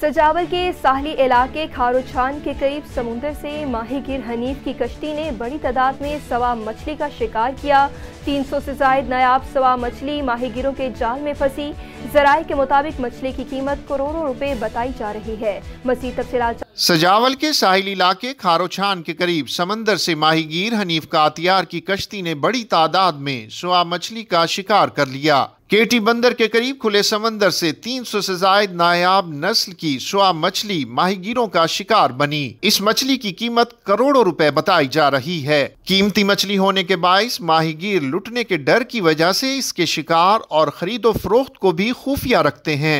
सजावल के साहली इलाके खारोछान के करीब समुंदर से माहीगिर हनीफ की कश्ती ने बड़ी तादाद में सवा मछली का शिकार किया 300 से जायद नायाब सवा मछली माहीगिरों के जाल में फंसी जराये के मुताबिक मछली की कीमत करोड़ों रुपए बताई जा रही है मजीद तफसीत सजावल के साहिल इलाके खारोछान के करीब समंदर से माहीगीर हनीफ कातियार की कश्ती ने बड़ी तादाद में सुआ मछली का शिकार कर लिया केटी बंदर के करीब खुले समंदर से 300 से जायद नायाब नस्ल की शुआ मछली माहिगीरों का शिकार बनी इस मछली की कीमत करोड़ों रुपए बताई जा रही है कीमती मछली होने के बायस माहिगीर लुटने के डर की वजह से इसके शिकार और खरीदो फरोख्त को भी खुफिया रखते हैं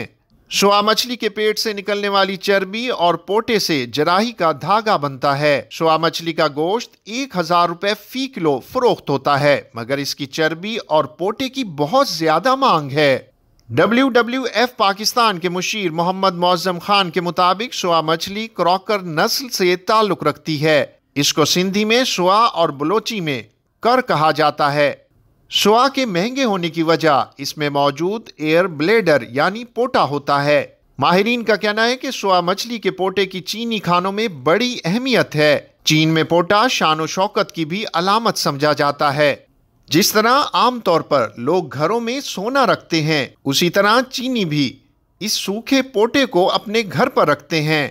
शोआ मछली के पेट से निकलने वाली चर्बी और पोटे से जराही का धागा बनता है शोआ मछली का गोश्त एक हजार रुपए फी किलो फरोख्त होता है मगर इसकी चर्बी और पोटे की बहुत ज्यादा मांग है डब्ल्यू डब्ल्यू एफ पाकिस्तान के मुशीर मोहम्मद मोजम खान के मुताबिक शोआ मछली क्रॉकर नस्ल से ताल्लुक रखती है इसको सिंधी में शोआ और बलोची में कर कहा जाता है शोआ के महंगे होने की वजह इसमें मौजूद एयर ब्लेडर यानी पोटा होता है माहरीन का कहना है कि शोआ मछली के पोटे की चीनी खानों में बड़ी अहमियत है चीन में पोटा शान शौकत की भी अलामत समझा जाता है जिस तरह आमतौर पर लोग घरों में सोना रखते हैं उसी तरह चीनी भी इस सूखे पोटे को अपने घर पर रखते हैं